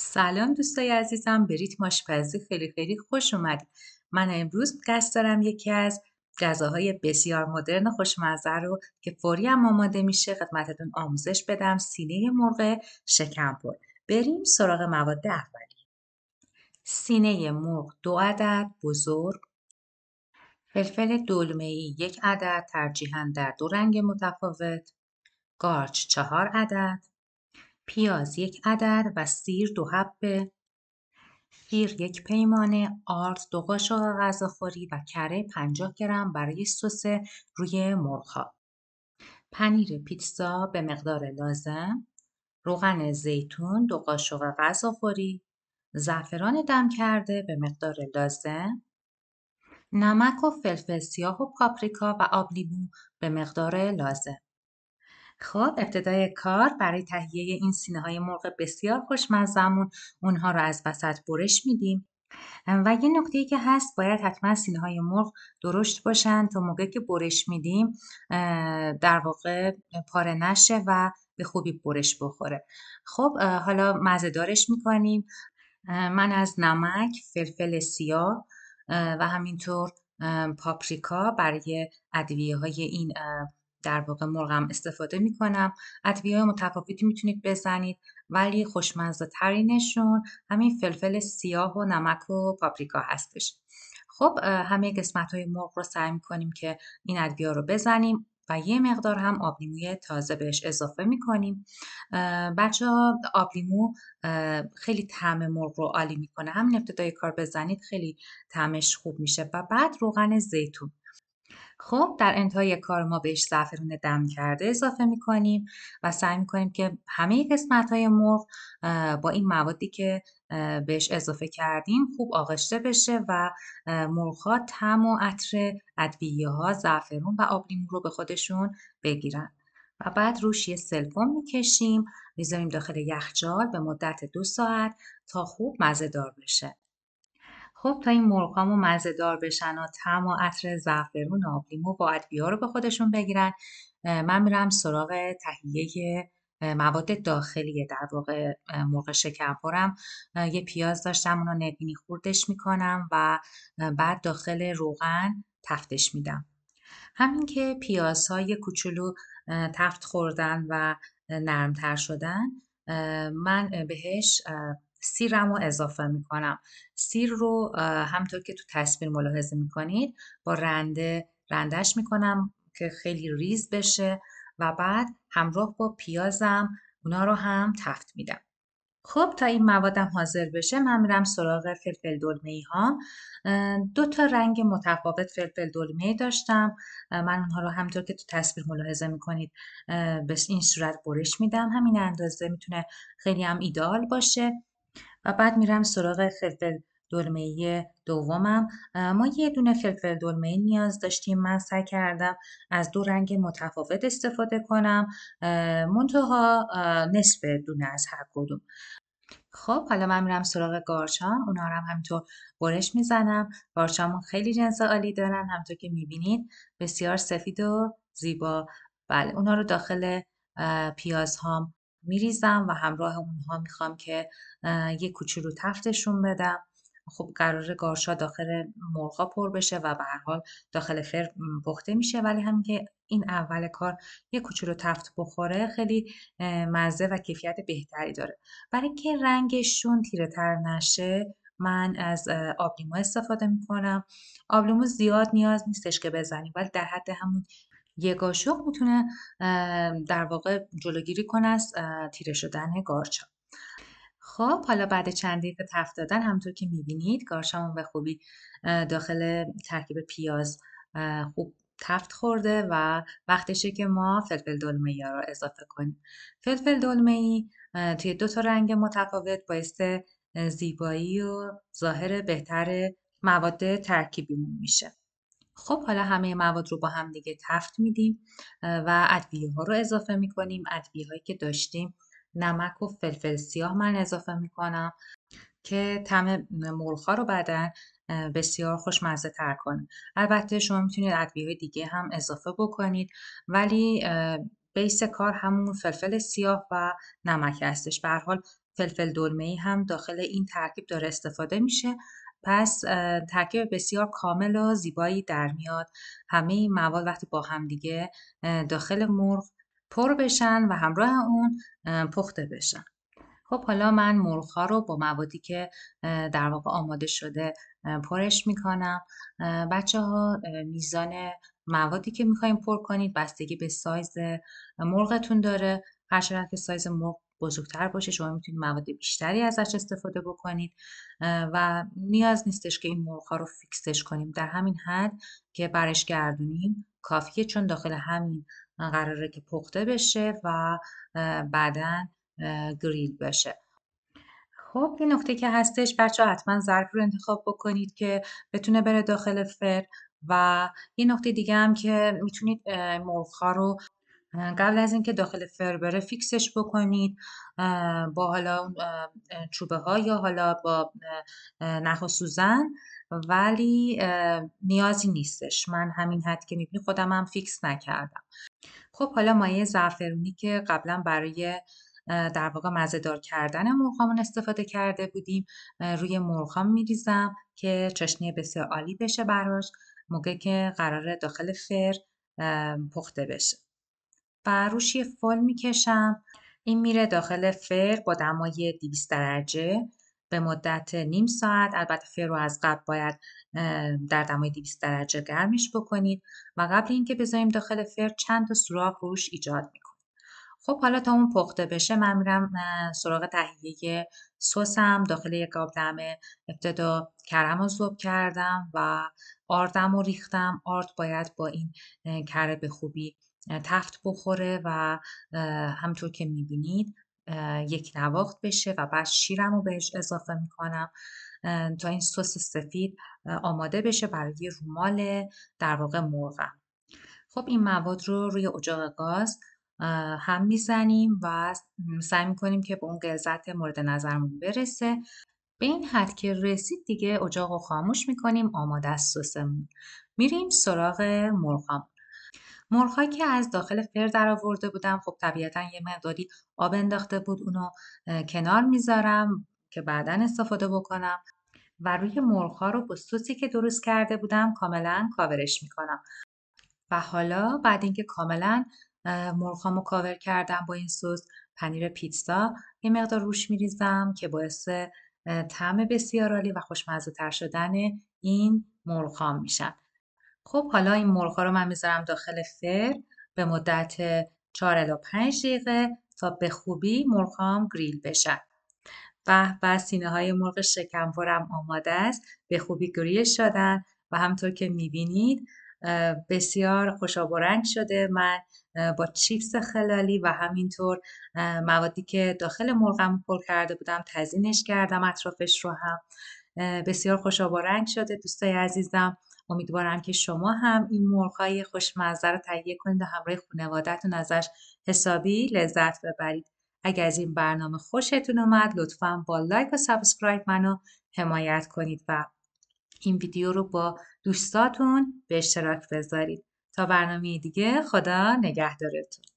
سلام دوستای عزیزم به ریتم آشپزی خیلی خیلی خوش اومدید من امروز قصد دارم یکی از غذاهای بسیار مدرن خوشمزه رو که فوری هم آماده میشه خدمتتون آموزش بدم سینه مرغ شکمپر بریم سراغ مواد اولی سینه مرغ دو عدد بزرگ فلفل دلمه‌ای یک عدد ترجیحاً در دو رنگ متفاوت گارچ چهار عدد پیاز یک عدد و سیر دو حبه سیر یک پیمانه آرد دو قاشق غذاخوری و کره 50 گرم برای سس روی مرغها پنیر پیتزا به مقدار لازم روغن زیتون دو قاشق غذاخوری زعفران دم کرده به مقدار لازم نمک و فلفل سیاه و پاپریکا و آب به مقدار لازم خب ابتدای کار برای تهیه این سینه های مرغ بسیار خوشمزمون اونها رو از وسط برش میدیم و یه نکته که هست باید حتما سینه های مرغ درشت باشن تا موقع که برش میدیم در واقع پاره نشه و به خوبی برش بخوره خب حالا مزه دارش میکنیم من از نمک فلفل سیاه و همینطور پاپریکا برای ادویه های این در واقع مرغم استفاده میکنم ادویه های متفاوتی میتونید بزنید ولی خوشمزه ترینشون همین فلفل سیاه و نمک و پاپریکا هستش خب همه قسمت های مرغ رو سعی میکنیم که این ادویه رو بزنیم و یه مقدار هم آب لیموی تازه بهش اضافه میکنیم بچه ها آب لیمو خیلی طعم مرغ رو عالی میکنه همین ابتدای کار بزنید خیلی طعمش خوب میشه و بعد روغن زیتون خب در انتهای کار ما بهش زعفرون دم کرده اضافه میکنیم و سعی میکنیم که همه قسمت های مرغ با این موادی که بهش اضافه کردیم خوب آغشته بشه و ها تم و عطر ادویه ها زعفرون و آب لیمو رو به خودشون بگیرن و بعد روش یه سلفون میکشیم میذاریم داخل یخچال به مدت دو ساعت تا خوب مزه دار بشه خب تا این مرغامو مزه دار بشن و تم و عطر زعفرون و آبلیمو و ادویا رو به خودشون بگیرن من میرم سراغ تهیه مواد داخلی در واقع مرغ شکرپرم یه پیاز داشتم اونو نگینی خوردش میکنم و بعد داخل روغن تفتش میدم همین که پیازهای کوچولو تفت خوردن و نرمتر شدن من بهش سیرم رو اضافه میکنم سیر رو همطور که تو تصویر ملاحظه میکنید با رنده رندش میکنم که خیلی ریز بشه و بعد همراه با پیازم اونا رو هم تفت میدم خب تا این موادم حاضر بشه من میرم سراغ فلفل دلمه ها دو تا رنگ متفاوت فلفل دلمه داشتم من اونها رو همطور که تو تصویر ملاحظه میکنید به این صورت برش میدم همین اندازه میتونه خیلی هم ایدال باشه و بعد میرم سراغ فلفل دلمه دومم ما یه دونه فلفل دلمه نیاز داشتیم من سعی کردم از دو رنگ متفاوت استفاده کنم منتها نصف دونه از هر کدوم خب حالا من میرم سراغ گارچان اونا رو هم همینطور برش میزنم گارچانمون خیلی جنس عالی دارن همطور که میبینید بسیار سفید و زیبا بله اونا رو داخل پیاز هم میریزم و همراه اونها میخوام که یه کوچولو تفتشون بدم خب قرار گارشا داخل مرغا پر بشه و به هر حال داخل فر پخته میشه ولی همین که این اول کار یه کوچولو تفت بخوره خیلی مزه و کیفیت بهتری داره برای اینکه رنگشون تیره تر نشه من از آبلیمو استفاده میکنم آبلیمو زیاد نیاز نیستش که بزنیم ولی در حد همون یگاشوق میتونه در واقع جلوگیری کنه از تیره شدن گارچا خب حالا بعد چند دقیقه تفت دادن همطور که میبینید گارچامون به خوبی داخل ترکیب پیاز خوب تفت خورده و وقتشه که ما فلفل دلمه ای رو اضافه کنیم فلفل دلمه ای توی دو تا رنگ متفاوت باعث زیبایی و ظاهر بهتر مواد ترکیبیمون میشه خب حالا همه مواد رو با هم دیگه تفت میدیم و ادویه ها رو اضافه میکنیم ادویه هایی که داشتیم نمک و فلفل سیاه من اضافه میکنم که تم مرغ رو بعدا بسیار خوشمزه تر کنه البته شما میتونید ادویه های دیگه هم اضافه بکنید ولی بیس کار همون فلفل سیاه و نمک هستش به حال فلفل دلمه ای هم داخل این ترکیب داره استفاده میشه پس ترکیب بسیار کامل و زیبایی در میاد همه این مواد وقتی با همدیگه داخل مرغ پر بشن و همراه اون پخته بشن خب حالا من مرغ رو با موادی که در واقع آماده شده پرش میکنم بچه ها میزان موادی که میخوایم پر کنید بستگی به سایز مرغتون داره هر که سایز مرغ بزرگتر باشه شما میتونید مواد بیشتری ازش استفاده بکنید و نیاز نیستش که این مرغ رو فیکسش کنیم در همین حد که برش گردونیم کافیه چون داخل همین قراره که پخته بشه و بعدا گریل بشه خب این نکته که هستش بچه حتما ظرف رو انتخاب بکنید که بتونه بره داخل فر و یه نقطه دیگه هم که میتونید مرغ رو قبل از اینکه داخل فر بره فیکسش بکنید با حالا چوبه ها یا حالا با نخ و سوزن ولی نیازی نیستش من همین حد که میبینی خودم هم فیکس نکردم خب حالا مایه زعفرونی که قبلا برای در واقع مزهدار کردن مرغامون استفاده کرده بودیم روی مرغام میریزم که چشنی بسیار عالی بشه براش موقع که قرار داخل فر پخته بشه و روش یه فال میکشم این میره داخل فر با دمای 200 درجه به مدت نیم ساعت البته فر رو از قبل باید در دمای 200 درجه گرمش بکنید و قبل اینکه بذاریم داخل فر چند تا سوراخ روش ایجاد میکنیم خب حالا تا اون پخته بشه من میرم سراغ تهیه سسم داخل یک قابلمه ابتدا کرم رو زوب کردم و آردم رو ریختم آرد باید با این کره به خوبی تفت بخوره و همطور که میبینید یک نواخت بشه و بعد شیرم رو بهش اضافه میکنم تا این سس سفید آماده بشه برای رومال در واقع مرغم خب این مواد رو روی اجاق گاز هم میزنیم و سعی میکنیم که به اون گلزت مورد نظرمون برسه به این حد که رسید دیگه اجاق رو خاموش میکنیم آماده از سسمون میریم سراغ مرغامون مرغهایی که از داخل فر در آورده بودم خب طبیعتا یه مقداری آب انداخته بود اونو کنار میذارم که بعدا استفاده بکنم و روی مرغها رو با سوسی که درست کرده بودم کاملا کاورش میکنم و حالا بعد اینکه کاملا مرخامو کاور کردم با این سس پنیر پیتزا یه مقدار روش میریزم که باعث طعم بسیار عالی و خوشمزه تر شدن این مرخام میشن خب حالا این مرغا رو من میذارم داخل فر به مدت 4 الی 5 دقیقه تا به خوبی مرغام گریل بشن به و سینه های مرغ شکمورم آماده است به خوبی گریل شدن و همطور که میبینید بسیار رنگ شده من با چیپس خلالی و همینطور موادی که داخل مرغم پر کرده بودم تزینش کردم اطرافش رو هم بسیار رنگ شده دوستای عزیزم امیدوارم که شما هم این مرغای خوشمزه رو تهیه کنید و همراه خانوادهتون ازش حسابی لذت ببرید اگر از این برنامه خوشتون اومد لطفا با لایک و سابسکرایب منو حمایت کنید و این ویدیو رو با دوستاتون به اشتراک بذارید تا برنامه دیگه خدا نگهدارتون